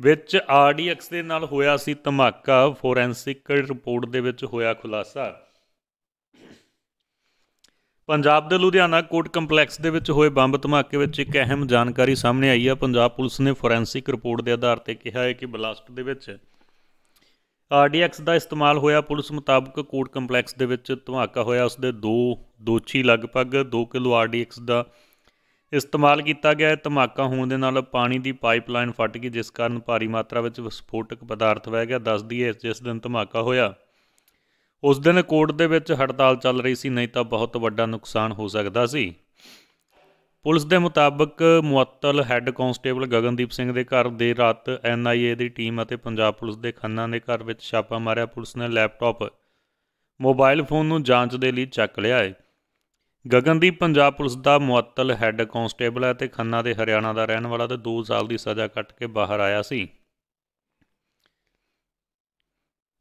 ਵਿੱਚ ਆਰਡੀਐਕਸ ਦੇ ਨਾਲ ਹੋਇਆ ਸੀ ਧਮਾਕਾ ਫੋਰੈਂਸਿਕ ਰਿਪੋਰਟ ਦੇ ਵਿੱਚ ਹੋਇਆ ਖੁਲਾਸਾ ਪੰਜਾਬ ਦੇ ਲੁਧਿਆਣਾ ਕੋਰਟ ਕੰਪਲੈਕਸ ਦੇ ਵਿੱਚ ਹੋਏ ਬੰਬ ਧਮਾਕੇ ਵਿੱਚ ਇੱਕ ਅਹਿਮ ਜਾਣਕਾਰੀ ਸਾਹਮਣੇ ਆਈ ਹੈ ਪੰਜਾਬ ਪੁਲਿਸ ਨੇ ਫੋਰੈਂਸਿਕ ਰਿਪੋਰਟ ਦੇ ਆਧਾਰ ਤੇ ਕਿਹਾ ਹੈ ਕਿ ਬਲਾਸਟ ਦੇ ਵਿੱਚ ਆਰਡੀਐਕਸ ਦਾ ਇਸਤੇਮਾਲ ਹੋਇਆ ਪੁਲਿਸ ਮੁਤਾਬਕ ਕੋਰਟ ਕੰਪਲੈਕਸ ਦੇ ਵਿੱਚ ਧਮਾਕਾ ਹੋਇਆ ਉਸ ਦੇ ਦੋ ਦੋਚੀ ਲਗਭਗ 2 ਕਿਲੋ ਆਰਡੀਐਕਸ ਦਾ ਇਸਤੇਮਾਲ ਕੀਤਾ ਗਿਆ ਧਮਾਕਾ ਹੋਣ ਦੇ ਨਾਲ ਪਾਣੀ ਦੀ ਪਾਈਪਲਾਈਨ ਫਟ ਗਈ ਜਿਸ ਕਾਰਨ ਭਾਰੀ ਮਾਤਰਾ ਵਿੱਚ ਵਿਸਫੋਟਕ ਪਦਾਰਥ ਵਹਿ ਗਿਆ ਦੱਸਦੀ ਹੈ ਜਿਸ ਦਿਨ ਧਮਾਕਾ ਹੋਇਆ ਉਸ ਦਿਨ ਕੋਰਟ ਦੇ ਵਿੱਚ ਹੜਤਾਲ ਚੱਲ ਰਹੀ ਸੀ ਨਹੀਂ ਤਾਂ ਬਹੁਤ ਵੱਡਾ ਨੁਕਸਾਨ ਹੋ ਸਕਦਾ ਸੀ ਪੁਲਿਸ ਦੇ ਮੁਤਾਬਕ ਮੁਅੱਤਲ ਹੈੱਡ ਕਾਂਸਟੇਬਲ ਗਗਨਦੀਪ ਸਿੰਘ ਦੇ ਘਰ ਦੇ ਰਾਤ ਐਨਆਈਏ ਦੀ ਟੀਮ ਅਤੇ ਪੰਜਾਬ ਪੁਲਿਸ ਦੇ ਖੰਨਾ ਦੇ ਘਰ ਵਿੱਚ ਛਾਪਾ ਮਾਰਿਆ ਪੁਲਿਸ ਨੇ ਲੈਪਟਾਪ ਮੋਬਾਈਲ ਫੋਨ ਨੂੰ ਜਾਂਚ ਦੇ ਲਈ ਚੱਕ ਲਿਆ ਹੈ ਗਗਨਦੀਪ ਪੰਜਾਬ ਪੁਲਿਸ ਦਾ ਮੁਅੱਤਲ ਹੈੱਡ ਕਾਂਸਟੇਬਲ ਹੈ ਤੇ ਖੰਨਾ ਦੇ ਹਰਿਆਣਾ ਦਾ ਰਹਿਣ ਵਾਲਾ ਤੇ 2 ਸਾਲ ਦੀ ਸਜ਼ਾ ਕੱਟ ਕੇ ਬਾਹਰ ਆਇਆ ਸੀ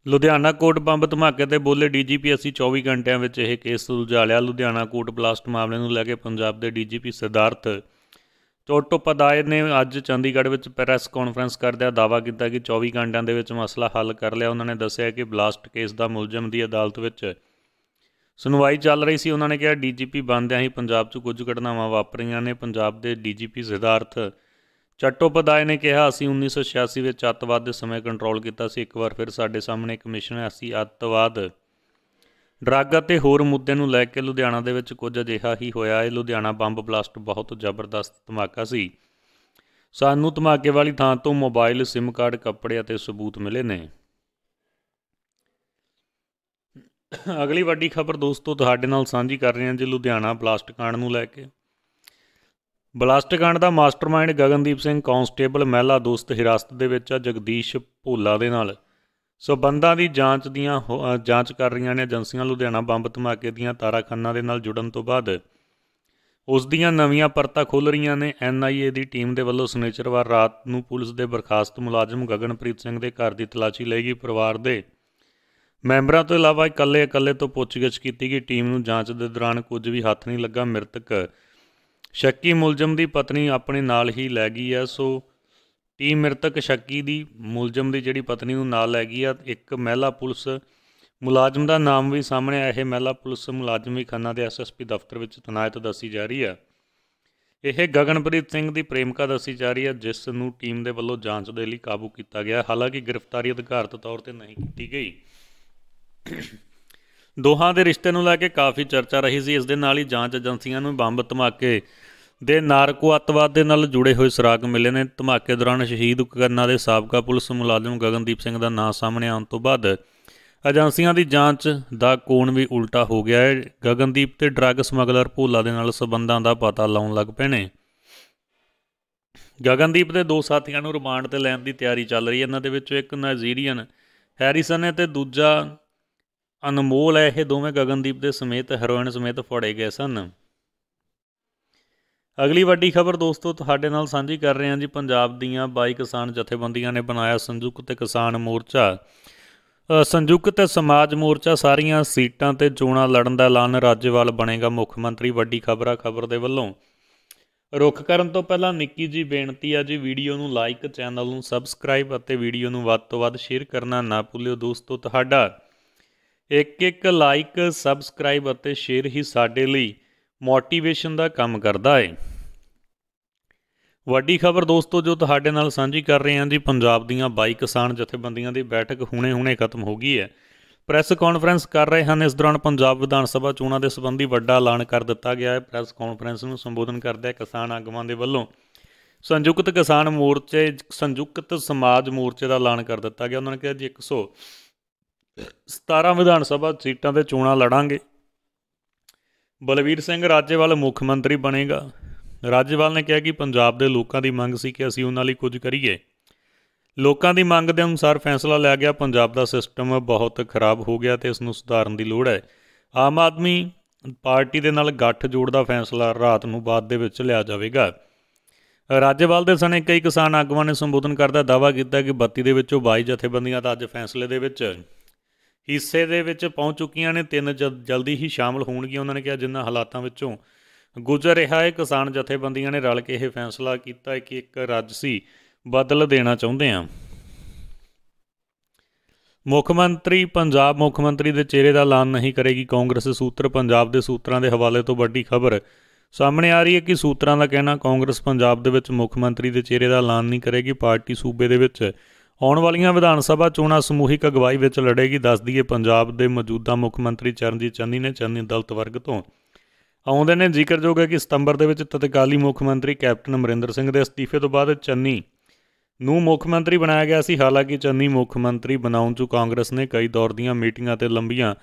ਲੁਧਿਆਣਾ ਕੋਟ ਬੰਬ ਧਮਾਕੇ ਤੇ ਬੋਲੇ ਡੀਜੀਪੀ ਅਸੀਂ 24 ਘੰਟਿਆਂ ਵਿੱਚ ਇਹ ਕੇਸ ਸੁਲਝਾ ਲਿਆ ਲੁਧਿਆਣਾ ਕੋਟ ਬਲਾਸਟ ਮਾਮਲੇ ਨੂੰ ਲੈ ਕੇ ਪੰਜਾਬ ਦੇ ਡੀਜੀਪੀ ਸਿਦਾਰਥ ਚੋਟੋਪਾਧਾਏ ਨੇ ਅੱਜ ਚੰਡੀਗੜ੍ਹ ਵਿੱਚ ਪ੍ਰੈਸ ਕਾਨਫਰੰਸ ਕਰਦਿਆਂ ਦਾਵਾ ਕੀਤਾ ਕਿ 24 ਘੰਟਿਆਂ ਦੇ ਵਿੱਚ ਮਸਲਾ ਹੱਲ ਕਰ ਲਿਆ ਉਹਨਾਂ ਨੇ ਦੱਸਿਆ ਕਿ ਬਲਾਸਟ ਕੇਸ ਦਾ ਮੁਲਜ਼ਮ ਦੀ ਅਦਾਲਤ ਵਿੱਚ ਸੁਣਵਾਈ ਚੱਲ ਰਹੀ ਸੀ ਉਹਨਾਂ ਨੇ ਕਿਹਾ ਡੀਜੀਪੀ ਬੰਦਿਆਂ ਹੀ ਪੰਜਾਬ 'ਚ ਕੁਝ ਘਟਨਾਵਾਂ ਵਾਪਰੀਆਂ ਨੇ ਪੰਜਾਬ ਦੇ ਡੀਜੀਪੀ ਜ਼ਿਦਾਰਥ ਚਟੋਪਾਧਿਆਏ ਨੇ ਕਿਹਾ ਅਸੀਂ 1986 ਵਿੱਚ ਅੱਤਵਾਦ ਦੇ ਸਮੇਂ ਕੰਟਰੋਲ ਕੀਤਾ ਸੀ ਇੱਕ ਵਾਰ ਫਿਰ ਸਾਡੇ ਸਾਹਮਣੇ ਕਮਿਸ਼ਨ ਹੈ ਅਸੀਂ ਅੱਤਵਾਦ ਡਰੱਗ ਅਤੇ ਹੋਰ ਮੁੱਦੇ ਨੂੰ ਲੈ ਕੇ ਲੁਧਿਆਣਾ ਦੇ ਵਿੱਚ ਕੁਝ ਅਜਿਹਾ ਹੀ ਹੋਇਆ ਹੈ ਲੁਧਿਆਣਾ ਬੰਬ ਬਲਾਸਟ ਬਹੁਤ ਜ਼ਬਰਦਸਤ ਧਮਾਕਾ ਸੀ ਸਾਨੂੰ ਧਮਾਕੇ ਵਾਲੀ ਥਾਂ ਤੋਂ ਮੋਬਾਈਲ ਸਿਮ ਕਾਰਡ ਕੱਪੜੇ ਅਤੇ ਸਬੂਤ ਮਿਲੇ ਨੇ ਅਗਲੀ ਵੱਡੀ ਖਬਰ ਦੋਸਤੋ ਤੁਹਾਡੇ ਨਾਲ ਸਾਂਝੀ ਕਰ ਰਹੇ ਹਾਂ ਜੀ ਲੁਧਿਆਣਾ ਬਲਾਸਟ ਕਾਂਡ ਨੂੰ ਲੈ ਕੇ ਬਲਾਸਟ ਕਾਂਡ ਦਾ ਮਾਸਟਰਮਾਈਂਡ ਗਗਨਦੀਪ ਸਿੰਘ ਕਾਂਸਟੇਬਲ ਮਹਿਲਾ ਦੋਸਤ ਹਿਰਾਸਤ ਦੇ ਵਿੱਚ ਆ ਜਗਦੀਸ਼ ਭੋਲਾ ਦੇ ਨਾਲ ਸੋ ਬੰਦਾਂ ਦੀ ਜਾਂਚ ਦੀਆਂ ਜਾਂਚ ਕਰ ਰਹੀਆਂ ਨੇ ਏਜੰਸੀਆਂ ਲੁਧਿਆਣਾ ਬੰਬ ਧਮਾਕੇ ਦੀਆਂ ਤਾਰਾਖਾਨਾਂ ਦੇ ਨਾਲ ਜੁੜਨ ਤੋਂ ਬਾਅਦ ਉਸ ਦੀਆਂ ਨਵੀਆਂ ਪਰਤਾਂ ਖੁੱਲ ਰਹੀਆਂ ਨੇ ਐਨਆਈਏ ਦੀ ਟੀਮ ਦੇ ਵੱਲੋਂ ਸਨੇਚਰਵਾਰ ਰਾਤ ਨੂੰ ਪੁਲਿਸ ਦੇ ਬਰਖਾਸਤ ਮੁਲਾਜ਼ਮ ਗਗਨਪ੍ਰੀਤ ਸਿੰਘ ਦੇ ਘਰ ਦੀ ਤਲਾਸ਼ੀ ਲਈ ਗਈ ਪਰਿਵਾਰ ਦੇ ਮੈਂਬਰਾਂ ਤੋਂ ਇਲਾਵਾ ਇਕੱਲੇ-ਇਕੱਲੇ ਤੋਂ ਪੁੱਛਗਿੱਛ ਕੀਤੀ ਗਈ ਟੀਮ ਨੂੰ ਜਾਂਚ ਦੇ ਦੌਰਾਨ ਕੁਝ ਵੀ ਹੱਥ ਨਹੀਂ ਲੱਗਾ ਮ੍ਰਿਤਕ ਸ਼ੱਕੀ ਮੁਲਜ਼ਮ ਦੀ ਪਤਨੀ ਆਪਣੇ ਨਾਲ ਹੀ ਲੈ ਗਈ ਹੈ ਸੋ ਟੀਮ ਮ੍ਰਿਤਕ ਸ਼ੱਕੀ ਦੀ ਮੁਲਜ਼ਮ ਦੀ ਜਿਹੜੀ ਪਤਨੀ ਨੂੰ ਨਾਲ ਲੈ ਗਈ ਆ ਇੱਕ ਮਹਿਲਾ ਪੁਲਿਸ ਮੁਲਾਜ਼ਮ ਦਾ ਨਾਮ ਵੀ ਸਾਹਮਣੇ ਆਇਆ ਹੈ ਮਹਿਲਾ ਪੁਲਿਸ ਮੁਲਾਜ਼ਮ ਵੀ ਖੰਨਾ ਦੇ ਐਸਐਸਪੀ ਦਫ਼ਤਰ ਵਿੱਚ ਤਨਾਇਤ ਦੱਸੀ ਜਾ ਰਹੀ ਆ ਇਹ ਗਗਨਪ੍ਰੀਤ ਸਿੰਘ ਦੀ ਪ੍ਰੇਮਿਕਾ ਦੱਸੀ ਜਾ ਰਹੀ ਹੈ ਜਿਸ ਨੂੰ ਟੀਮ ਦੇ ਵੱਲੋਂ ਜਾਂਚ ਦੇ ਲਈ ਕਾਬੂ ਕੀਤਾ ਗਿਆ ਹਾਲਾਂਕਿ ਗ੍ਰਿਫਤਾਰੀ ਅਧਿਕਾਰਤ ਤੌਰ ਤੇ ਨਹੀਂ ਕੀਤੀ ਗਈ ਦੋਹਾਂ ਦੇ ਰਿਸ਼ਤੇ ਨੂੰ ਲੈ ਕੇ ਕਾਫੀ ਚਰਚਾ ਰਹੀ ਸੀ ਇਸ ਦੇ ਨਾਲ ਹੀ ਜਾਂਚ ਏਜੰਸੀਆਂ ਨੂੰ ਬੰਬ ਧਮਾਕੇ ਦੇ ਨਾਰਕੋ ਅਤਵਾਦ ਦੇ ਨਾਲ ਜੁੜੇ ਹੋਏ ਸੁਰਾਗ ਮਿਲੇ ਨੇ ਧਮਾਕੇ ਦੌਰਾਨ ਸ਼ਹੀਦ ਕਰਨਾ ਦੇ ਸਾਬਕਾ ਪੁਲਿਸ ਮੁਲਾਜ਼ਮ ਗਗਨਦੀਪ ਸਿੰਘ ਦਾ ਨਾਂ ਸਾਹਮਣੇ ਆਉਣ ਤੋਂ ਬਾਅਦ ਏਜੰਸੀਆਂ ਦੀ ਜਾਂਚ ਦਾ ਕੋਣ ਵੀ ਉਲਟਾ ਹੋ ਗਿਆ ਹੈ ਗਗਨਦੀਪ ਤੇ ਡਰੱਗ ਸਮਗਲਰ ਭੋਲਾ ਦੇ ਨਾਲ ਸਬੰਧਾਂ ਦਾ ਪਤਾ ਲਾਉਣ ਲੱਗ ਪਏ ਨੇ ਗਗਨਦੀਪ ਦੇ ਦੋ ਸਾਥੀਆਂ ਨੂੰ ਰਿਮਾਂਡ ਤੇ ਲੈਣ ਦੀ ਤਿਆਰੀ ਚੱਲ ਰਹੀ ਹੈ ਇਹਨਾਂ ਦੇ ਵਿੱਚੋਂ ਇੱਕ ਨਾਈਜੀਰੀਅਨ ਹੈਰੀਸਨ ਹੈ ਤੇ ਦੂਜਾ ਅਨਮੋਲ ਹੈ ਇਹ ਦੋਵੇਂ ਗਗਨਦੀਪ ਦੇ ਸਮੇਤ ਹੈਰੋਇਨ ਸਮੇਤ ਫੜੇ ਗਏ ਸਨ ਅਗਲੀ ਵੱਡੀ ਖਬਰ ਦੋਸਤੋ ਤੁਹਾਡੇ ਨਾਲ ਸਾਂਝੀ ਕਰ ਰਹੇ ਹਾਂ ਜੀ ਪੰਜਾਬ ਦੀਆਂ 22 ਕਿਸਾਨ ਜਥੇਬੰਦੀਆਂ ਨੇ ਬਣਾਇਆ ਸੰਯੁਕਤ ਕਿਸਾਨ ਮੋਰਚਾ ਸੰਯੁਕਤ ਸਮਾਜ ਮੋਰਚਾ ਸਾਰੀਆਂ ਸੀਟਾਂ ਤੇ ਚੋਣਾਂ ਲੜਨ ਦਾ ਐਲਾਨ ਰਾਜੇਵਾਲ ਬਣੇਗਾ ਮੁੱਖ ਮੰਤਰੀ ਵੱਡੀ ਖਬਰ ਆ ਖਬਰ ਦੇ ਵੱਲੋਂ ਰੁਕ ਕਰਨ ਤੋਂ ਪਹਿਲਾਂ ਨਿੱਕੀ ਜੀ ਬੇਨਤੀ ਆ ਜੀ ਵੀਡੀਓ ਨੂੰ ਲਾਈਕ ਚੈਨਲ ਨੂੰ ਸਬਸਕ੍ਰਾਈਬ ਅਤੇ ਵੀਡੀਓ ਨੂੰ ਵੱਧ ਤੋਂ ਵੱਧ ਸ਼ੇਅਰ ਕਰਨਾ ਨਾ ਭੁੱਲਿਓ ਦੋਸਤੋ ਤੁਹਾਡਾ ਇੱਕ ਇੱਕ ਲਾਈਕ ਸਬਸਕ੍ਰਾਈਬ ਅਤੇ ਸ਼ੇਅਰ ਹੀ ਸਾਡੇ ਲਈ ਮੋਟੀਵੇਸ਼ਨ ਦਾ ਕੰਮ ਕਰਦਾ ਹੈ ਵੱਡੀ ਖਬਰ ਦੋਸਤੋ ਜੋ ਤੁਹਾਡੇ ਨਾਲ ਸਾਂਝੀ ਕਰ ਰਹੇ ਹਾਂ ਜੀ ਪੰਜਾਬ ਦੀਆਂ 22 ਕਿਸਾਨ ਜਥੇਬੰਦੀਆਂ ਦੀ ਬੈਠਕ ਹੁਣੇ-ਹੁਣੇ ਖਤਮ ਹੋ ਗਈ ਹੈ ਪ੍ਰੈਸ ਕਾਨਫਰੰਸ ਕਰ ਰਹੇ ਹਨ ਇਸ ਦੌਰਾਨ ਪੰਜਾਬ ਵਿਧਾਨ ਸਭਾ ਚੋਣਾਂ ਦੇ ਸੰਬੰਧੀ ਵੱਡਾ ਐਲਾਨ ਕਰ ਦਿੱਤਾ ਗਿਆ ਹੈ ਪ੍ਰੈਸ ਕਾਨਫਰੰਸ ਨੂੰ ਸੰਬੋਧਨ ਕਰਦੇ ਕਿਸਾਨ ਆਗੂਆਂ ਦੇ ਵੱਲੋਂ ਸੰਯੁਕਤ ਕਿਸਾਨ ਮੋਰਚੇ ਸੰਯੁਕਤ ਸਮਾਜ ਮੋਰਚੇ ਦਾ ਐਲਾਨ ਕਰ ਦਿੱਤਾ ਗਿਆ ਉਹਨਾਂ ਨੇ ਕਿਹਾ ਜੀ 100 17 ਵਿਧਾਨ ਸਭਾ ਸੀਟਾਂ ਤੇ ਚੋਣਾਂ ਲੜਾਂਗੇ ਬਲਵੀਰ ਸਿੰਘ ਰਾਜੇਵਾਲ ਮੁੱਖ ਮੰਤਰੀ ਬਣੇਗਾ ਰਾਜੇਵਾਲ ਨੇ ਕਿਹਾ ਕਿ ਪੰਜਾਬ ਦੇ ਲੋਕਾਂ ਦੀ ਮੰਗ ਸੀ ਕਿ ਅਸੀਂ ਉਹਨਾਂ ਲਈ ਕੁਝ ਕਰੀਏ ਲੋਕਾਂ ਦੀ ਮੰਗ ਦੇ ਅਨੁਸਾਰ ਫੈਸਲਾ ਲਿਆ ਗਿਆ ਪੰਜਾਬ ਦਾ ਸਿਸਟਮ ਬਹੁਤ ਖਰਾਬ ਹੋ ਗਿਆ ਤੇ ਇਸ ਨੂੰ ਸੁਧਾਰਨ ਦੀ ਲੋੜ ਹੈ ਆਮ ਆਦਮੀ ਪਾਰਟੀ ਦੇ ਨਾਲ ਗੱਠ ਜੋੜ ਦਾ ਫੈਸਲਾ ਰਾਤ ਨੂੰ ਬਾਅਦ ਦੇ ਵਿੱਚ ਲਿਆ ਜਾਵੇਗਾ ਰਾਜੇਵਾਲ ਦੇ ਸਣੇ ਕਈ ਕਿਸਾਨ ਆਗੂਆਂ ਨੇ ਸੰਬੋਧਨ ਕਰਦਾ ਦਾਵਾ ਕੀਤਾ ਕਿ 32 ਦੇ ਵਿੱਚੋਂ 22 ਜਥੇਬੰਦੀਆਂ ਤਾਂ ਅੱਜ ਫੈਸਲੇ ਦੇ ਵਿੱਚ ਹਿੱਸੇ ਦੇ ਵਿੱਚ ਪਹੁੰਚ ਚੁੱਕੀਆਂ ਨੇ ਤਿੰਨ ਜਲਦੀ ਹੀ ਸ਼ਾਮਲ ਹੋਣਗੀਆਂ ਉਹਨਾਂ ਨੇ ਕਿਹਾ ਜਿੰਨਾ ਹਾਲਾਤਾਂ ਵਿੱਚੋਂ ਗੁਜ਼ਰ ਰਿਹਾ ਹੈ ਕਿਸਾਨ ਜਥੇਬੰਦੀਆਂ ਨੇ ਰਲ ਕੇ ਇਹ ਫੈਸਲਾ ਕੀਤਾ ਹੈ ਕਿ ਇੱਕ ਰਾਜਸੀ ਬਦਲ ਦੇਣਾ ਚਾਹੁੰਦੇ ਆ ਮੁੱਖ ਮੰਤਰੀ ਪੰਜਾਬ ਮੁੱਖ ਮੰਤਰੀ ਦੇ ਚਿਹਰੇ ਦਾ ਐਲਾਨ ਨਹੀਂ ਕਰੇਗੀ ਕਾਂਗਰਸ ਸੂਤਰ ਪੰਜਾਬ ਦੇ ਸੂਤਰਾਂ ਦੇ ਹਵਾਲੇ ਤੋਂ ਵੱਡੀ ਖਬਰ ਸਾਹਮਣੇ ਆ ਰਹੀ ਹੈ ਕਿ ਸੂਤਰਾਂ ਦਾ ਕਹਿਣਾ ਕਾਂਗਰਸ ਪੰਜਾਬ ਦੇ ਵਿੱਚ ਮੁੱਖ ਮੰਤਰੀ ਦੇ ਚਿਹਰੇ ਦਾ ਐਲਾਨ ਨਹੀਂ ਕਰੇਗੀ ਪਾਰਟੀ ਸੂਬੇ ਦੇ ਵਿੱਚ ਆਉਣ ਵਾਲੀਆਂ ਵਿਧਾਨ ਸਭਾ ਚੋਣਾਂ ਸਮੂਹਿਕ ਅਗਵਾਈ ਵਿੱਚ ਲੜੇਗੀ ਦੱਸ ਦਈਏ ਪੰਜਾਬ ਦੇ ਮੌਜੂਦਾ ਮੁੱਖ ਮੰਤਰੀ ਚਰਨਜੀਤ ਚੰਨੀ ਨੇ ਚੰਨੀ ਦਲਤ ਵਰਗ ਤੋਂ ਆਉਂਦੇ ਨੇ ਜ਼ਿਕਰਯੋਗ ਹੈ ਕਿ ਸਤੰਬਰ ਦੇ ਵਿੱਚ ਤਤਕਾਲੀ ਮੁੱਖ ਮੰਤਰੀ ਕੈਪਟਨ ਅਮਰਿੰਦਰ ਸਿੰਘ ਦੇ ਅਸਤੀਫੇ ਤੋਂ ਬਾਅਦ ਚੰਨੀ ਨੂੰ ਮੁੱਖ ਮੰਤਰੀ ਬਣਾਇਆ ਗਿਆ ਸੀ ਹਾਲਾਂਕਿ ਚੰਨੀ ਮੁੱਖ ਮੰਤਰੀ ਬਣਾਉਣ ਤੋਂ ਕਾਂਗਰਸ ਨੇ ਕਈ ਦੌਰ ਦੀਆਂ ਮੀਟਿੰਗਾਂ ਤੇ ਲੰਬੀਆਂ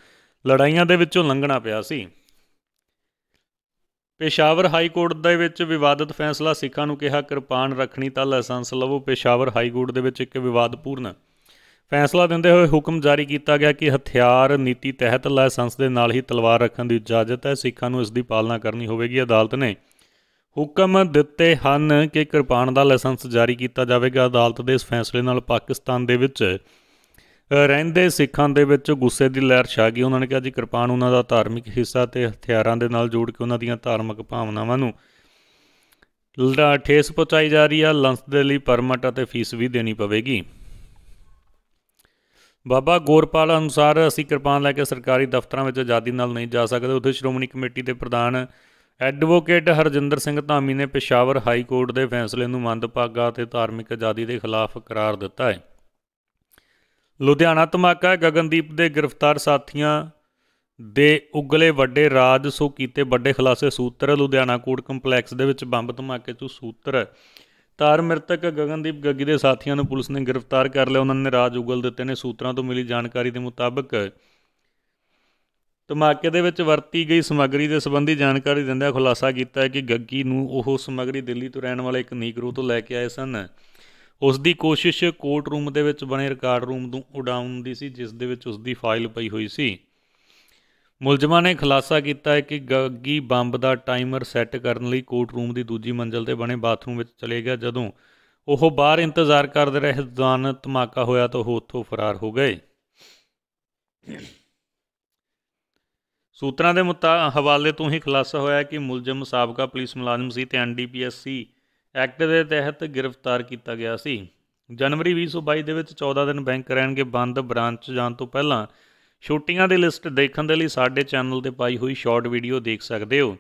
ਲੜਾਈਆਂ ਦੇ ਵਿੱਚੋਂ ਲੰਘਣਾ ਪਿਆ ਸੀ ਪੇਸ਼ਾਵਰ ਹਾਈ ਕੋਰਟ ਦੇ ਵਿੱਚ ਵਿਵਾਦਤ ਫੈਸਲਾ ਸਿੱਖਾਂ ਨੂੰ ਕਿਹਾ ਕਿਰਪਾਨ ਰੱਖਣੀ ਤਾਂ ਲਾਇਸੈਂਸ ਲਵੋ ਪੇਸ਼ਾਵਰ ਹਾਈ ਕੋਰਟ ਦੇ ਵਿੱਚ ਇੱਕ ਵਿਵਾਦਪੂਰਨ ਫੈਸਲਾ ਦਿੰਦੇ ਹੋਏ ਹੁਕਮ ਜਾਰੀ ਕੀਤਾ ਗਿਆ ਕਿ ਹਥਿਆਰ ਨੀਤੀ ਤਹਿਤ ਲਾਇਸੈਂਸ ਦੇ ਨਾਲ ਹੀ ਤਲਵਾਰ ਰੱਖਣ ਦੀ ਇਜਾਜ਼ਤ ਹੈ ਸਿੱਖਾਂ ਨੂੰ ਇਸ ਦੀ ਪਾਲਣਾ ਕਰਨੀ ਹੋਵੇਗੀ ਅਦਾਲਤ ਨੇ ਹੁਕਮ ਦਿੱਤੇ ਹਨ ਕਿ ਕਿਰਪਾਨ ਦਾ ਲਾਇਸੈਂਸ ਜਾਰੀ ਕੀਤਾ ਜਾਵੇਗਾ ਅਦਾਲਤ ਦੇ ਇਸ ਫੈਸਲੇ ਨਾਲ ਪਾਕਿਸਤਾਨ ਦੇ ਵਿੱਚ ਰਹਿੰਦੇ ਸਿੱਖਾਂ ਦੇ ਵਿੱਚ ਗੁੱਸੇ ਦੀ ਲਹਿਰ ਛਾ ਗਈ ਉਹਨਾਂ ਨੇ ਕਿਹਾ ਜੀ ਕਿਰਪਾਨ ਉਹਨਾਂ ਦਾ ਧਾਰਮਿਕ ਹਿੱਸਾ ਤੇ ਹਥਿਆਰਾਂ ਦੇ ਨਾਲ ਜੋੜ ਕੇ ਉਹਨਾਂ ਦੀਆਂ ਧਾਰਮਿਕ ਭਾਵਨਾਵਾਂ ਨੂੰ ਲੜਾ ਠੇਸ ਪਹੁੰਚਾਈ ਜਾ ਰਹੀ ਆ ਲੰਸ ਦੇ ਲਈ ਪਰਮਟ ਅਤੇ ਫੀਸ ਵੀ ਦੇਣੀ ਪਵੇਗੀ ਬਾਬਾ ਗੋਰਪਾਲ ਅਨੁਸਾਰ ਅਸੀਂ ਕਿਰਪਾਨ ਲੈ ਕੇ ਸਰਕਾਰੀ ਦਫ਼ਤਰਾਂ ਵਿੱਚ ਆਜ਼ਾਦੀ ਨਾਲ ਨਹੀਂ ਜਾ ਸਕਦੇ ਉੱਥੇ ਸ਼੍ਰੋਮਣੀ ਕਮੇਟੀ ਦੇ ਪ੍ਰਧਾਨ ਐਡਵੋਕੇਟ ਹਰਜਿੰਦਰ ਸਿੰਘ ਧਾਮੀ ਨੇ ਪੇਸ਼ਾਵਰ ਹਾਈ ਕੋਰਟ ਦੇ ਫੈਸਲੇ ਨੂੰ ਮੰਦਭਾਗਾ ਤੇ ਧਾਰਮਿਕ ਆਜ਼ਾਦੀ ਦੇ ਖਿਲਾਫ ਕਰਾਰ ਦਿੱਤਾ ਹੈ ਲੁਧਿਆਣਾ ਧਮਾਕਾ ਗਗਨਦੀਪ ਦੇ ਗ੍ਰਿਫਤਾਰ ਸਾਥੀਆਂ ਦੇ ਉਗਲੇ ਵੱਡੇ ਰਾਜ ਸੋ ਕੀਤੇ ਵੱਡੇ ਖਲਾਸੇ ਸੂਤਰ ਲੁਧਿਆਣਾ ਕੋਰਟ ਕੰਪਲੈਕਸ ਦੇ ਵਿੱਚ ਬੰਬ ਧਮਾਕੇ ਤੋਂ ਸੂਤਰ ਤਾਰ ਮਰਤਕ ਗਗਨਦੀਪ ਗੱਗੀ ਦੇ ਸਾਥੀਆਂ ਨੂੰ ਪੁਲਿਸ ਨੇ ਗ੍ਰਿਫਤਾਰ ਕਰ ਲਿਆ ਉਹਨਾਂ ਨੇ ਰਾਜ ਉਗਲ ਦਿੱਤੇ ਨੇ ਸੂਤਰਾਂ ਤੋਂ ਮਿਲੀ ਜਾਣਕਾਰੀ ਦੇ ਮੁਤਾਬਕ ਧਮਾਕੇ ਦੇ ਵਿੱਚ ਵਰਤੀ ਗਈ ਸਮੱਗਰੀ ਦੇ ਸੰਬੰਧੀ ਜਾਣਕਾਰੀ ਦਿੰਦਿਆਂ ਖੁਲਾਸਾ ਕੀਤਾ ਹੈ ਕਿ ਗੱਗੀ ਨੂੰ ਉਹ ਸਮੱਗਰੀ ਦਿੱਲੀ ਤੋਂ ਰਹਿਣ ਵਾਲੇ ਇੱਕ ਨੀਗਰੂ ਤੋਂ ਲੈ ਕੇ ਆਏ ਸਨ ਉਸ ਦੀ ਕੋਸ਼ਿਸ਼ ਕੋਰਟ ਰੂਮ ਦੇ ਵਿੱਚ ਬਣੇ ਰਿਕਾਰਡ ਰੂਮ ਨੂੰ ਉਡਾਉਣ ਦੀ ਸੀ ਜਿਸ ਦੇ ਵਿੱਚ ਉਸ ਦੀ ਫਾਈਲ ਪਈ ਹੋਈ ਸੀ ਮੁਲਜ਼ਮਾਂ ਨੇ ਖੁਲਾਸਾ ਕੀਤਾ ਹੈ ਕਿ ਗੱਗੀ ਬੰਬ ਦਾ ਟਾਈਮਰ ਸੈੱਟ ਕਰਨ ਲਈ ਕੋਰਟ ਰੂਮ ਦੀ ਦੂਜੀ ਮੰਜ਼ਲ ਤੇ ਬਣੇ ਬਾਥਰੂਮ ਵਿੱਚ ਚਲੇ ਗਿਆ ਜਦੋਂ ਉਹ ਬਾਹਰ ਇੰਤਜ਼ਾਰ ਕਰਦੇ ਰਹੇ ਦੌਰਾਨ ਧਮਾਕਾ ਹੋਇਆ ਤਾਂ ਉਹ ਉੱਥੋਂ ਫਰਾਰ ਹੋ ਗਏ ਸੂਤਰਾਂ ਦੇ ਹਵਾਲੇ ਤੋਂ ਹੀ ਖੁਲਾਸਾ ਹੋਇਆ ਕਿ ਮੁਲਜ਼ਮ ਸਾਬਕਾ ਪੁਲਿਸ ਮੁਲਾਜ਼ਮ ਸੀ ਤੇ ਐਨਡੀਪੀਐਸਸੀ ਸੀ ਐਕਟ ਦੇ ਤਹਿਤ ਗ੍ਰਿਫਤਾਰ ਕੀਤਾ ਗਿਆ ਸੀ ਜਨਵਰੀ 2022 ਦੇ ਵਿੱਚ 14 ਦਿਨ ਬੈਂਕ ਰਹਿਣਗੇ ਬੰਦ ਬ੍ਰਾਂਚ ਜਾਣ ਤੋਂ ਪਹਿਲਾਂ ਛੁੱਟੀਆਂ ਦੀ ਲਿਸਟ ਦੇਖਣ ਦੇ ਲਈ ਸਾਡੇ ਚੈਨਲ ਤੇ ਪਾਈ ਹੋਈ ਸ਼ਾਰਟ ਵੀਡੀਓ ਦੇਖ ਸਕਦੇ ਹੋ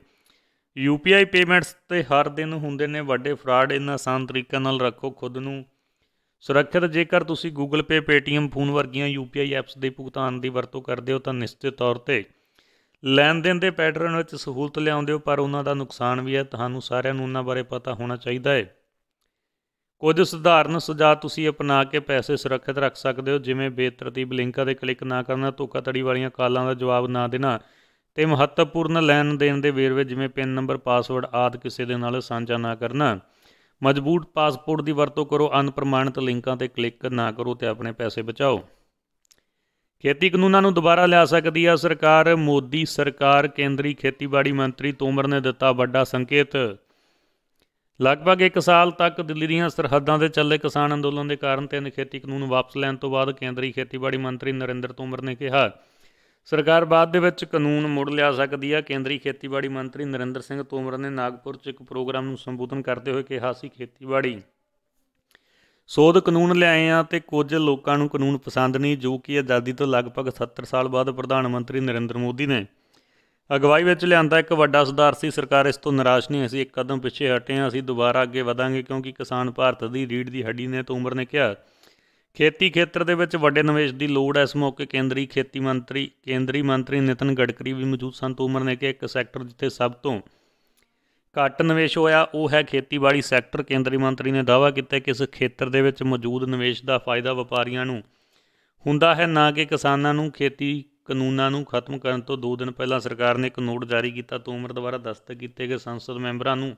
ਯੂਪੀਆਈ ਪੇਮੈਂਟਸ ਤੇ ਹਰ ਦਿਨ ਹੁੰਦੇ ਨੇ ਵੱਡੇ ਫਰਾਡ ਇਹਨਾਂ ਆਸਾਨ ਤਰੀਕੇ ਨਾਲ ਰੱਖੋ ਖੁਦ ਨੂੰ ਸੁਰੱਖਿਅਤ ਜੇਕਰ ਤੁਸੀਂ Google Pay Paytm ਫੋਨ ਵਰਗੀਆਂ UPI ਐਪਸ ਦੇ ਭੁਗਤਾਨ ਦੀ ਵਰਤੋਂ ਕਰਦੇ ਹੋ ਤਾਂ ਨਿਸ਼ਚਿਤ ਤੌਰ ਤੇ ਲੈਣ ਦੇਣ ਦੇ ਪੈਟਰਨ ਵਿੱਚ ਸਹੂਲਤ ਲਿਆਉਂਦੇ ਹੋ ਪਰ ਉਹਨਾਂ ਦਾ ਨੁਕਸਾਨ ਵੀ ਹੈ ਤੁਹਾਨੂੰ ਸਾਰਿਆਂ ਨੂੰ ਉਹਨਾਂ ਬਾਰੇ ਪਤਾ ਹੋਣਾ ਚਾਹੀਦਾ ਹੈ ਕੁਝ ਸੁਧਾਰਨ ਸੁਝਾਅ ਤੁਸੀਂ ਅਪਣਾ ਕੇ ਪੈਸੇ ਸੁਰੱਖਿਅਤ ਰੱਖ ਸਕਦੇ ਹੋ ਜਿਵੇਂ ਬੇਤਰਤੀਬ ਲਿੰਕਾਂ ਤੇ ਕਲਿੱਕ ਨਾ ਕਰਨਾ ਧੋਖਾਧੜੀ ਵਾਲੀਆਂ ਕਾਲਾਂ ਦਾ ਜਵਾਬ ਨਾ ਦੇਣਾ ਤੇ ਮਹੱਤਵਪੂਰਨ ਲੈਣ ਦੇਣ ਦੇ ਵੇਰਵੇ ਜਿਵੇਂ ਪਿਨ ਨੰਬਰ ਪਾਸਵਰਡ ਆਦਿ ਕਿਸੇ ਦੇ ਨਾਲ ਸਾਂਝਾ ਨਾ ਕਰਨਾ ਮਜ਼ਬੂਤ ਪਾਸਪੋਰਟ ਦੀ ਵਰਤੋਂ ਕਰੋ ਅਨਪ੍ਰਮਾਣਿਤ ਲਿੰਕਾਂ ਤੇ ਕਲਿੱਕ ਨਾ ਕਰੋ ਤੇ ਆਪਣੇ ਪੈਸੇ ਬਚਾਓ ਖੇਤੀ ਕਾਨੂੰਨਾਂ ਨੂੰ ਦੁਬਾਰਾ ਲਿਆ ਸਕਦੀ ਆ ਸਰਕਾਰ ਮੋਦੀ ਸਰਕਾਰ ਕੇਂਦਰੀ ਖੇਤੀਬਾੜੀ ਮੰਤਰੀ ਤੋਮਰ ਨੇ ਦਿੱਤਾ ਵੱਡਾ ਸੰਕੇਤ ਲਗਭਗ 1 ਸਾਲ ਤੱਕ ਦਿੱਲੀ ਦੀਆਂ ਸਰਹੱਦਾਂ ਦੇ ਚੱਲੇ ਕਿਸਾਨ ਅੰਦੋਲਨ ਦੇ ਕਾਰਨ ਤਿੰਨ ਖੇਤੀ ਕਾਨੂੰਨ ਵਾਪਸ ਲੈਣ ਤੋਂ ਬਾਅਦ ਕੇਂਦਰੀ ਖੇਤੀਬਾੜੀ ਮੰਤਰੀ ਨਰਿੰਦਰ ਤੋਮਰ ਨੇ ਕਿਹਾ ਸਰਕਾਰ ਬਾਅਦ ਦੇ ਵਿੱਚ ਕਾਨੂੰਨ ਮੁੜ ਲਿਆ ਸਕਦੀ ਆ ਕੇਂਦਰੀ ਖੇਤੀਬਾੜੀ ਮੰਤਰੀ ਨਰਿੰਦਰ ਸਿੰਘ ਤੋਮਰ ਨੇ ਨਾਗਪੁਰ 'ਚ ਇੱਕ ਪ੍ਰੋਗਰਾਮ ਨੂੰ ਸੰਬੋਧਨ ਕਰਦੇ ਹੋਏ ਕਿਹਾ ਸੀ ਖੇਤੀਬਾੜੀ ਸੋਧ ਕਾਨੂੰਨ ਲਿਆਏ ਆ ਤੇ ਕੁਝ ਲੋਕਾਂ ਨੂੰ ਕਾਨੂੰਨ ਪਸੰਦ ਨਹੀਂ ਜੋ ਕਿ ਆਜ਼ਾਦੀ ਤੋਂ ਲਗਭਗ 70 ਸਾਲ ਬਾਅਦ ਪ੍ਰਧਾਨ ਮੰਤਰੀ ਨਰਿੰਦਰ ਮੋਦੀ ਨੇ ਅਗਵਾਈ ਵਿੱਚ ਲਿਆਂਦਾ ਇੱਕ ਵੱਡਾ ਸੁਧਾਰ ਸੀ ਸਰਕਾਰ ਇਸ ਤੋਂ ਨਿਰਾਸ਼ ਨਹੀਂ ਅਸੀਂ ਇੱਕ ਕਦਮ ਪਿੱਛੇ ਹਟੇ ਹਾਂ ਅਸੀਂ ਦੁਬਾਰਾ ਅੱਗੇ ਵਧਾਂਗੇ ਕਿਉਂਕਿ ਕਿਸਾਨ ਭਾਰਤ ਦੀ ਰੀੜ ਦੀ ਹੱਡੀ ਨੇ ਉਮਰ ਨੇ ਕਿਹਾ ਖੇਤੀ ਖੇਤਰ ਦੇ ਵਿੱਚ ਵੱਡੇ ਨਿਵੇਸ਼ ਦੀ ਲੋੜ ਹੈ ਇਸ ਮੌਕੇ ਕੇਂਦਰੀ ਖੇਤੀ ਮੰਤਰੀ ਕੇਂਦਰੀ ਮੰਤਰੀ ਨਿਤਨ ਗਡਕਰੀ ਵੀ ਮੌਜੂਦ ਸਨ ਉਮਰ ਨੇ ਕਿਹਾ ਇੱਕ ਸੈਕਟਰ ਜਿੱਥੇ ਸਭ ਤੋਂ ਘੱਟ ਨਿਵੇਸ਼ ਹੋਇਆ ਉਹ ਹੈ ਖੇਤੀਬਾੜੀ ਸੈਕਟਰ ਕੇਂਦਰੀ ਮੰਤਰੀ ਨੇ ਦਾਵਾ ਕੀਤਾ ਕਿ ਇਸ ਖੇਤਰ ਦੇ ਵਿੱਚ ਮੌਜੂਦ ਨਿਵੇਸ਼ ਦਾ ਫਾਇਦਾ ਵਪਾਰੀਆਂ ਨੂੰ ਹੁੰਦਾ ਹੈ ਨਾ ਕਿ ਕਿਸਾਨਾਂ ਨੂੰ ਖੇਤੀ ਕਾਨੂੰਨਾਂ ਨੂੰ ਖਤਮ ਕਰਨ ਤੋਂ 2 ਦਿਨ ਪਹਿਲਾਂ ਸਰਕਾਰ ਨੇ ਇੱਕ ਨੋਟ ਜਾਰੀ ਕੀਤਾ ਤੂਮਰ ਦੁਆਰਾ ਦਸਤਕ ਕੀਤੇ ਗਏ ਸੰਸਦ ਮੈਂਬਰਾਂ ਨੂੰ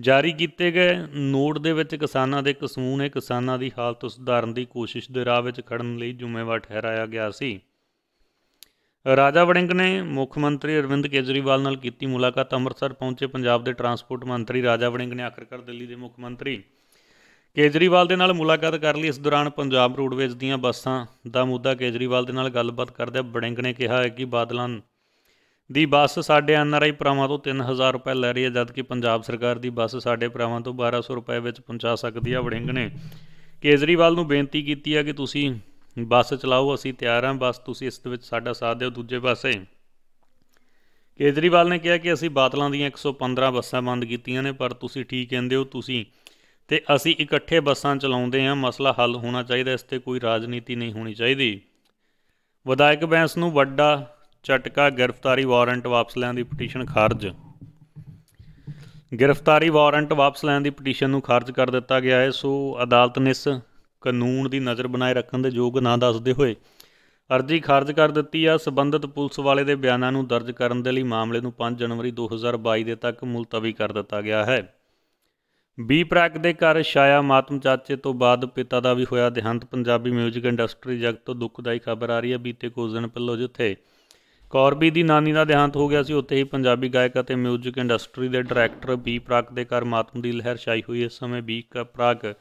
ਜਾਰੀ ਕੀਤੇ ਗਏ ਨੋਟ ਦੇ ਵਿੱਚ ਕਿਸਾਨਾਂ ਦੇ ਇੱਕ ਨੇ ਕਿਸਾਨਾਂ ਦੀ ਹਾਲਤ ਸੁਧਾਰਨ ਦੀ ਕੋਸ਼ਿਸ਼ ਦੇ ਰਾਹ ਵਿੱਚ ਖੜਨ ਲਈ ਜ਼ਿੰਮੇਵਾਰ ਠਹਿਰਾਇਆ ਗਿਆ ਸੀ ਰਾਜਾ ਵੜਿੰਗ ਨੇ ਮੁੱਖ ਮੰਤਰੀ ਅਰਵਿੰਦ ਕੇਜਰੀਵਾਲ ਨਾਲ ਕੀਤੀ ਮੁਲਾਕਾਤ ਅੰਮ੍ਰਿਤਸਰ ਪਹੁੰਚੇ ਪੰਜਾਬ ਦੇ ਟਰਾਂਸਪੋਰਟ ਮੰਤਰੀ ਰਾਜਾ ਵੜਿੰਗ ਨੇ ਆਖਰਕਾਰ ਦਿੱਲੀ ਦੇ ਮੁੱਖ ਮੰਤਰੀ ਕੇਜਰੀਵਾਲ ਦੇ ਨਾਲ ਮੁਲਾਕਾਤ ਕਰ ਲਈ ਇਸ ਦੌਰਾਨ ਪੰਜਾਬ ਰੋਡਵੇਜ਼ ਦੀਆਂ ਬੱਸਾਂ ਦਾ ਮੁੱਦਾ ਕੇਜਰੀਵਾਲ ਦੇ ਨਾਲ ਗੱਲਬਾਤ ਕਰਦਿਆਂ ਵੜਿੰਗ ਨੇ ਕਿਹਾ ਹੈ ਕਿ ਬਾਦਲਾਂ ਦੀ ਬੱਸ ਸਾਡੇ ਐਨਆਰਆਈ ਭਰਾਵਾਂ ਤੋਂ 3000 ਰੁਪਏ ਲੈ ਰਹੀ ਹੈ ਜਦਕਿ ਪੰਜਾਬ ਸਰਕਾਰ ਦੀ ਬੱਸ ਸਾਡੇ ਭਰਾਵਾਂ ਤੋਂ 1200 ਰੁਪਏ ਵਿੱਚ ਪਹੁੰਚਾ ਸਕਦੀ ਹੈ ਵੜਿੰਗ ਨੇ ਕੇਜਰੀਵਾਲ ਨੂੰ ਬੇਨਤੀ ਕੀਤੀ ਹੈ ਕਿ ਤੁਸੀਂ ਬੱਸ ਚਲਾਓ ਅਸੀਂ ਤਿਆਰ ਹਾਂ ਬਸ ਤੁਸੀਂ ਇਸ ਦੇ ਵਿੱਚ ਸਾਡਾ ਸਾਥ ਦਿਓ ਦੂਜੇ ਪਾਸੇ ਕੇਜਰੀਵਾਲ ਨੇ ਕਿਹਾ ਕਿ ਅਸੀਂ ਬਾਤਲਾਂ ਦੀਆਂ 115 ਬੱਸਾਂ ਬੰਦ ਕੀਤੀਆਂ ਨੇ ਪਰ ਤੁਸੀਂ ਠੀਕ ਕਹਿੰਦੇ ਹੋ ਤੁਸੀਂ ਤੇ ਅਸੀਂ ਇਕੱਠੇ ਬੱਸਾਂ ਚਲਾਉਂਦੇ ਹਾਂ ਮਸਲਾ ਹੱਲ ਹੋਣਾ ਚਾਹੀਦਾ ਇਸ ਤੇ ਕੋਈ ਰਾਜਨੀਤੀ ਨਹੀਂ ਹੋਣੀ ਚਾਹੀਦੀ ਵਿਧਾਇਕ ਬੈਂਸ ਨੂੰ ਵੱਡਾ ਚਟਕਾ ਗ੍ਰਿਫਤਾਰੀ ਵਾਰੰਟ ਵਾਪਸ ਲੈਣ ਦੀ ਪਟੀਸ਼ਨ ਖਾਰਜ ਗ੍ਰਿਫਤਾਰੀ ਵਾਰੰਟ ਵਾਪਸ ਲੈਣ ਦੀ ਪਟੀਸ਼ਨ ਨੂੰ ਖਾਰਜ ਕਰ ਦਿੱਤਾ ਗਿਆ ਹੈ ਸੋ ਅਦਾਲਤ ਨੇ ਇਸ ਕਾਨੂੰਨ ਦੀ ਨਜ਼ਰ ਬਣਾਏ ਰੱਖਣ ਦੇ ਯੋਗ ਨਾ ਦੱਸਦੇ ਹੋਏ ਅਰਜ਼ੀ ਖਾਰਜ ਕਰ ਦਿੱਤੀ ਆ ਸਬੰਧਤ ਪੁਲਿਸ ਵਾਲੇ ਦੇ ਬਿਆਨਾਂ ਨੂੰ ਦਰਜ ਕਰਨ ਦੇ ਲਈ ਮਾਮਲੇ ਨੂੰ 5 ਜਨਵਰੀ 2022 ਦੇ ਤੱਕ ਮੁਲਤਵੀ ਕਰ ਦਿੱਤਾ ਗਿਆ ਹੈ ਬੀ ਪ੍ਰਾਕ ਦੇ ਘਰ ਛਾਇਆ ਮਾਤਮ ਚਾਚੇ ਤੋਂ ਬਾਅਦ ਪਿਤਾ ਦਾ ਵੀ ਹੋਇਆ ਦੇਹਾਂਤ ਪੰਜਾਬੀ 뮤직 ਇੰਡਸਟਰੀ ਜਗਤ ਤੋਂ ਦੁੱਖਦਾਈ ਖਬਰ ਆ ਰਹੀ ਹੈ ਬੀਤੇ ਕੁਝ ਦਿਨ ਪਹਿਲਾਂ ਜਿੱਥੇ ਕੌਰਬੀ ਦੀ ਨਾਨੀ ਦਾ ਦੇਹਾਂਤ ਹੋ ਗਿਆ ਸੀ ਉੱਥੇ ਹੀ ਪੰਜਾਬੀ ਗਾਇਕ ਅਤੇ 뮤직 ਇੰਡਸਟਰੀ ਦੇ ਡਾਇਰੈਕਟਰ ਬੀ ਪ੍ਰਾਕ ਦੇ ਘਰ ਮਾਤਮ ਦੀ ਲਹਿਰ ਛਾਈ ਹੋਈ ਇਸ ਸਮੇਂ ਬੀ ਪ੍ਰਾਕ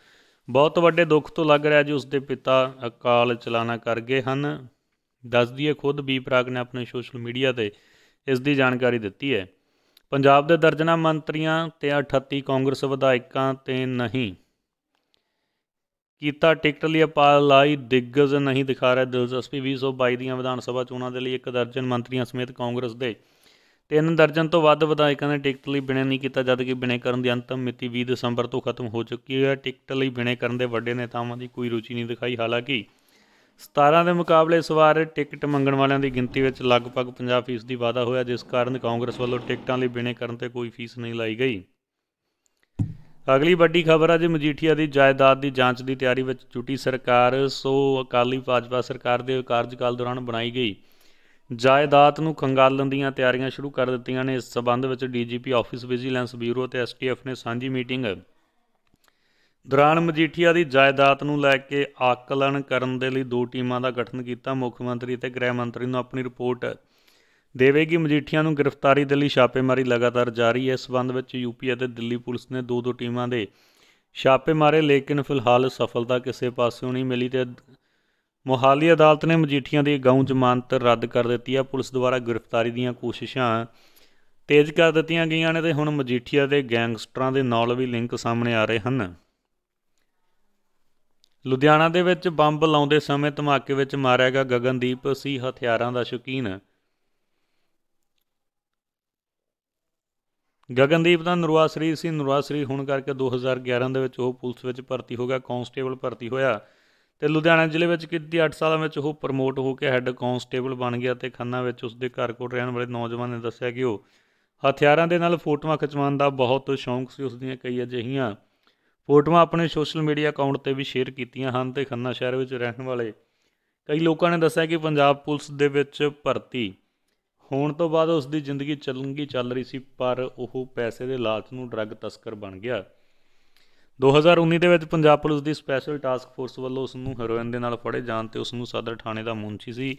ਬਹੁਤ ਵੱਡੇ ਦੁੱਖ ਤੋਂ ਲੱਗ ਰਿਹਾ ਜੀ ਉਸਦੇ ਪਿਤਾ ਅਕਾਲ ਚਲਾਣਾ ਕਰ ਗਏ ਹਨ ਦੱਸਦੀ ਹੈ ਖੁਦ ਵੀ ਪ੍ਰਾਗ ਨੇ ਆਪਣੇ ਸੋਸ਼ਲ ਮੀਡੀਆ ਤੇ ਇਸ ਦੀ ਜਾਣਕਾਰੀ ਦਿੱਤੀ ਹੈ ਪੰਜਾਬ ਦੇ ਦਰਜਨਾ ਮੰਤਰੀਆਂ ਤੇ 38 ਕਾਂਗਰਸ ਵਿਧਾਇਕਾਂ ਤੇ ਨਹੀਂ ਕੀਤਾ ਟਿਕਟ ਲਈ ਲਾਈ ਦਿੱਗਜ ਨਹੀਂ ਦਿਖਾ ਰਿਹਾ ਦਿਲਜਸਪੀ 2022 ਦੀਆਂ ਵਿਧਾਨ ਸਭਾ ਚੋਣਾਂ ਦੇ ਲਈ ਇੱਕ ਦਰਜਨ ਮੰਤਰੀਆਂ ਸਮੇਤ ਕਾਂਗਰਸ ਦੇ ਤਿੰਨ ਦਰਜਨ ਤੋਂ ਵੱਧ ਵਿਧਾਇਕਾਂ ਨੇ ਟਿਕਟ ਲਈ ਬਿਨੈ ਨਹੀਂ ਕੀਤਾ ਜਦਕਿ ਬਿਨੈ ਕਰਨ ਦੀ ਅੰਤਮ ਮਿਤੀ 20 ਦਸੰਬਰ ਤੋਂ ਖਤਮ ਹੋ ਚੁੱਕੀ ਹੈ ਟਿਕਟ ਲਈ ਬਿਨੈ ਕਰਨ ਦੇ ਵੱਡੇ ਨੇਤਾਵਾਂ ਦੀ ਕੋਈ ਰੁਚੀ ਨਹੀਂ ਦਿਖਾਈ ਹਾਲਾਂਕਿ 17 ਦੇ ਮੁਕਾਬਲੇ ਸਵਾਰ ਟਿਕਟ ਮੰਗਣ ਵਾਲਿਆਂ ਦੀ ਗਿਣਤੀ ਵਿੱਚ ਲਗਭਗ 50% ਦੀ ਵਾਧਾ ਹੋਇਆ ਜਿਸ ਕਾਰਨ ਕਾਂਗਰਸ ਵੱਲੋਂ ਟਿਕਟਾਂ ਲਈ ਬਿਨੈ ਕਰਨ ਤੇ ਕੋਈ ਫੀਸ ਨਹੀਂ ਲਾਈ ਗਈ ਅਗਲੀ ਵੱਡੀ ਖਬਰ ਹੈ ਜੀ ਮਜੀਠੀਆ ਦੀ ਜਾਇਦਾਦ ਦੀ ਜਾਂਚ ਦੀ ਤਿਆਰੀ ਵਿੱਚ ਚੁੱਟੀ ਸਰਕਾਰ ਸੋ ਅਕਾਲੀ ਭਾਜਪਾ ਸਰਕਾਰ ਦੇ ਕਾਰਜਕਾਲ ਦੌਰਾਨ ਬਣਾਈ ਗਈ ਜਾਇਦਾਦ ਨੂੰ ਖੰਗਾਲਣ ਦੀਆਂ ਤਿਆਰੀਆਂ ਸ਼ੁਰੂ ਕਰ ਦਿੱਤੀਆਂ ਨੇ ਇਸ ਸਬੰਧ ਵਿੱਚ ਡੀਜੀਪੀ ਆਫਿਸ ਵਿਜੀਲੈਂਸ ਬਿਊਰੋ ਤੇ ਐਸਟੀਐਫ ਨੇ ਸਾਂਝੀ ਮੀਟਿੰਗ ਦੌਰਾਨ ਮਜੀਠੀਆ ਦੀ ਜਾਇਦਾਦ ਨੂੰ ਲੈ ਕੇ ਆਕਲਨ ਕਰਨ ਦੇ ਲਈ ਦੋ ਟੀਮਾਂ ਦਾ ਗਠਨ ਕੀਤਾ ਮੁੱਖ ਮੰਤਰੀ ਤੇ ਗ੍ਰਹਿ ਮੰਤਰੀ ਨੂੰ ਆਪਣੀ ਰਿਪੋਰਟ ਦੇਵੇਗੀ ਮਜੀਠੀਆ ਨੂੰ ਗ੍ਰਿਫਤਾਰੀ ਦੇ ਲਈ ਛਾਪੇਮਾਰੀ ਲਗਾਤਾਰ ਜਾਰੀ ਹੈ ਇਸ ਸਬੰਧ ਵਿੱਚ ਯੂਪੀ ਅਤੇ ਦਿੱਲੀ ਪੁਲਿਸ ਨੇ ਦੋ ਦੋ ਟੀਮਾਂ ਦੇ ਛਾਪੇ ਮਾਰੇ ਲੇਕਿਨ ਫਿਲਹਾਲ ਸਫਲਤਾ ਕਿਸੇ ਪਾਸੇ ਨਹੀਂ ਮਿਲੀ ਤੇ ਮੋਹਾਲੀ ਅਦਾਲਤ ਨੇ ਮਜੀਠੀਆਂ ਦੀ ਗਾਉਂ ਜ਼ਮਾਨਤ ਰੱਦ ਕਰ ਦਿੱਤੀ ਹੈ ਪੁਲਿਸ ਦੁਆਰਾ ਗ੍ਰਿਫਤਾਰੀ ਦੀਆਂ ਕੋਸ਼ਿਸ਼ਾਂ ਤੇਜ਼ ਕਰ ਦਿੱਤੀਆਂ ਗਈਆਂ ਨੇ ਤੇ ਹੁਣ ਮਜੀਠੀਆ ਦੇ ਗੈਂਗਸਟਰਾਂ ਦੇ ਨਾਲ ਵੀ ਲਿੰਕ ਸਾਹਮਣੇ ਆ ਰਹੇ ਹਨ ਲੁਧਿਆਣਾ ਦੇ ਵਿੱਚ ਬੰਬ ਲਾਉਂਦੇ ਸਮੇਂ ਧਮਾਕੇ ਵਿੱਚ ਮਾਰਿਆ ਗਿਆ ਗਗਨਦੀਪ ਸੀ ਹਥਿਆਰਾਂ ਦਾ ਸ਼ੌਕੀਨ ਗਗਨਦੀਪ ਦਾ ਨਰਵਾਸਰੀ ਸੀ ਨਰਵਾਸਰੀ ਹੁਣ ਕਰਕੇ 2011 ਦੇ ਵਿੱਚ ਉਹ ਪੁਲਿਸ ਵਿੱਚ ਭਰਤੀ ਹੋ ਗਿਆ ਕਾਂਸਟੇਬਲ ਭਰਤੀ ਹੋਇਆ ਤੇ ਲੁਧਿਆਣਾ ਜ਼ਿਲ੍ਹੇ ਵਿੱਚ ਕੀਤੀ 8 ਸਾਲਾਂ ਵਿੱਚ ਉਹ ਪ੍ਰਮੋਟ ਹੋ ਕੇ ਹੈੱਡ ਕਾਂਸਟੇਬਲ ਬਣ ਗਿਆ ਤੇ ਖੰਨਾ ਵਿੱਚ ਉਸ ਦੇ ਘਰ ਕੋਲ ਰਹਿਣ ਵਾਲੇ ਨੌਜਵਾਨ ਨੇ ਦੱਸਿਆ ਕਿ ਉਹ ਹਥਿਆਰਾਂ ਦੇ ਨਾਲ ਫੋਟੋਆਂ ਖਿਚਵਾਉਣ ਦਾ ਬਹੁਤ ਸ਼ੌਂਕ ਸੀ ਉਸ ਦੀਆਂ ਕਈ ਅਜਿਹੀਆਂ ਫੋਟੋਆਂ ਆਪਣੇ ਸੋਸ਼ਲ ਮੀਡੀਆ ਅਕਾਊਂਟ ਤੇ ਵੀ ਸ਼ੇਅਰ ਕੀਤੀਆਂ ਹਨ ਤੇ ਖੰਨਾ ਸ਼ਹਿਰ ਵਿੱਚ ਰਹਿਣ ਵਾਲੇ ਕਈ ਲੋਕਾਂ ਨੇ ਦੱਸਿਆ ਕਿ ਪੰਜਾਬ ਪੁਲਿਸ ਦੇ ਵਿੱਚ ਭਰਤੀ ਹੋਣ ਤੋਂ ਬਾਅਦ ਉਸ ਦੀ ਜ਼ਿੰਦਗੀ ਚੱਲਣਗੀ ਚੱਲ ਰਹੀ ਸੀ ਪਰ ਉਹ ਪੈਸੇ ਦੇ ਲਾਲਚ ਨੂੰ ਡਰੱਗ ਤਸਕਰ ਬਣ ਗਿਆ 2019 ਦੇ ਵਿੱਚ ਪੰਜਾਬ ਪੁਲਿਸ ਦੀ ਸਪੈਸ਼ਲ ਟਾਸਕ ਫੋਰਸ ਵੱਲੋਂ ਉਸ ਨੂੰ ਹੈਰੋਇਨ ਦੇ ਨਾਲ ਫੜੇ ਜਾਣ ਤੇ ਉਸ ਨੂੰ ਸਦਰ ਥਾਣੇ ਦਾ ਮੁਨਸ਼ੀ ਸੀ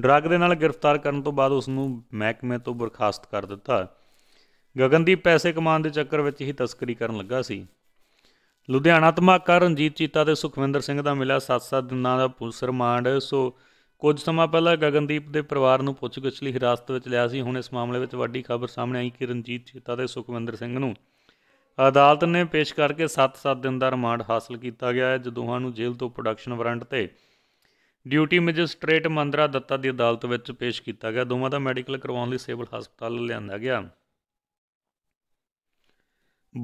ਡਰੱਗ ਦੇ ਨਾਲ ਗ੍ਰਿਫਤਾਰ ਕਰਨ ਤੋਂ ਬਾਅਦ ਉਸ ਨੂੰ ਮਹਿਕਮੇ ਤੋਂ ਬਰਖਾਸਤ ਕਰ ਦਿੱਤਾ ਗਗਨਦੀਪ ਪੈਸੇ ਕਮਾਉਣ ਦੇ ਚੱਕਰ ਵਿੱਚ ਹੀ ਤਸਕਰੀ ਕਰਨ ਲੱਗਾ ਸੀ ਲੁਧਿਆਣਾ ਧਮਾਕਾ ਰਣਜੀਤ ਚੀਤਾ ਤੇ ਸੁਖਵਿੰਦਰ ਸਿੰਘ ਦਾ ਮਿਲਿਆ 7-7 ਦਿਨਾਂ ਦਾ ਪੁਲਿਸ ਰਿਮਾਂਡ ਸੋ ਕੁਝ ਸਮਾਂ ਪਹਿਲਾਂ ਗਗਨਦੀਪ ਦੇ ਪਰਿਵਾਰ ਨੂੰ ਪੁੱਛਗਿੱਛ ਲਈ ਹਿਰਾਸਤ ਵਿੱਚ ਲਿਆ ਸੀ ਹੁਣ ਇਸ ਮਾਮਲੇ ਵਿੱਚ ਵੱਡੀ ਖਬਰ ਸਾਹਮਣੇ ਆਈ ਕਿ ਰਣਜੀਤ ਚੀਤਾ ਤੇ ਸੁਖਵਿੰਦਰ ਸਿੰਘ ਨੂੰ ਅਦਾਲਤ ਨੇ ਪੇਸ਼ ਕਰਕੇ 7-7 ਦਿਨ ਦਾ ਰਿਮਾਂਡ ਹਾਸਲ ਕੀਤਾ ਗਿਆ ਹੈ ਦੋਹਾਂ ਨੂੰ ਜੇਲ੍ਹ ਤੋਂ ਪ੍ਰੋਡਕਸ਼ਨ ਵਾਰੰਟ ਤੇ ਡਿਊਟੀ ਮੈਜਿਸਟ੍ਰੇਟ ਮੰਦਰਾ ਦੱਤਾ ਦੀ ਅਦਾਲਤ ਵਿੱਚ ਪੇਸ਼ ਕੀਤਾ ਗਿਆ ਦੋਵਾਂ ਦਾ ਮੈਡੀਕਲ ਕਰਵਾਉਣ ਲਈ ਸਿਵਲ ਹਸਪਤਾਲ ਲਿਆਂਦਾ ਗਿਆ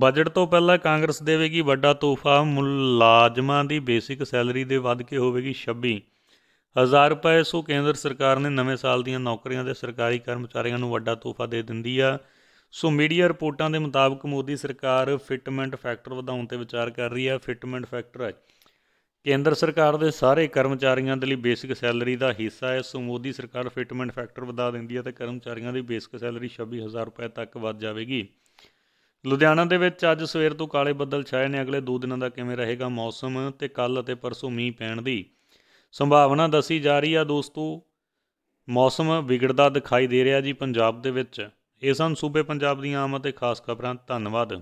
ਬਜਟ ਤੋਂ ਪਹਿਲਾਂ ਕਾਂਗਰਸ ਦੇਵੇਗੀ ਵੱਡਾ ਤੋਹਫਾ ਮੁਲਾਜ਼ਮਾਂ ਦੀ ਬੇਸਿਕ ਸੈਲਰੀ ਦੇ ਵੱਧ ਕੇ ਹੋਵੇਗੀ 26 ਹਜ਼ਾਰ ਰੁਪਏ ਸੋ ਕੇਂਦਰ ਸਰਕਾਰ ਨੇ ਨਵੇਂ ਸਾਲ ਦੀਆਂ ਨੌਕਰੀਆਂ ਦੇ ਸਰਕਾਰੀ ਕਰਮਚਾਰੀਆਂ ਨੂੰ ਵੱਡਾ ਤੋਹਫਾ ਦੇ ਦਿੰਦੀ ਆ ਸੋ ਮੀਡੀਆ ਰਿਪੋਰਟਾਂ ਦੇ ਮੁਤਾਬਕ ਮੋਦੀ ਸਰਕਾਰ ਫਿਟਮੈਂਟ ਫੈਕਟਰ ਵਧਾਉਣ ਤੇ ਵਿਚਾਰ ਕਰ ਰਹੀ ਹੈ ਫਿਟਮੈਂਟ ਫੈਕਟਰ ਹੈ ਕੇਂਦਰ ਸਰਕਾਰ ਦੇ ਸਾਰੇ ਕਰਮਚਾਰੀਆਂ ਦੇ ਲਈ ਬੇਸਿਕ ਸੈਲਰੀ ਦਾ ਹਿੱਸਾ ਹੈ ਸੋ ਮੋਦੀ ਸਰਕਾਰ ਫਿਟਮੈਂਟ ਫੈਕਟਰ ਵਧਾ ਦਿੰਦੀ ਹੈ ਤੇ ਕਰਮਚਾਰੀਆਂ ਦੀ ਬੇਸਿਕ ਸੈਲਰੀ 26000 ਰੁਪਏ ਤੱਕ ਵੱਧ ਜਾਵੇਗੀ ਲੁਧਿਆਣਾ ਦੇ ਵਿੱਚ ਅੱਜ ਸਵੇਰ ਤੋਂ ਕਾਲੇ ਬੱਦਲ ਛਾਏ ਨੇ ਅਗਲੇ 2 ਦਿਨਾਂ ਦਾ ਕਿਵੇਂ ਰਹੇਗਾ ਮੌਸਮ ਤੇ ਕੱਲ ਅਤੇ ਪਰਸੋਂ ਮੀਂਹ ਪੈਣ ਦੀ ਸੰਭਾਵਨਾ ਦੱਸੀ ਜਾ ਰਹੀ ਆ ਦੋਸਤੋ ਮੌਸਮ ਵਿਗੜਦਾ ਦਿਖਾਈ ਦੇ ਰਿਹਾ ਜੀ ਪੰਜਾਬ ਦੇ ਵਿੱਚ ਇਹ ਸਨ ਸੂਬੇ ਪੰਜਾਬ ਦੀਆਂ ਆਮ ਅਤੇ ਖਾਸ ਖਬਰਾਂ ਧੰਨਵਾਦ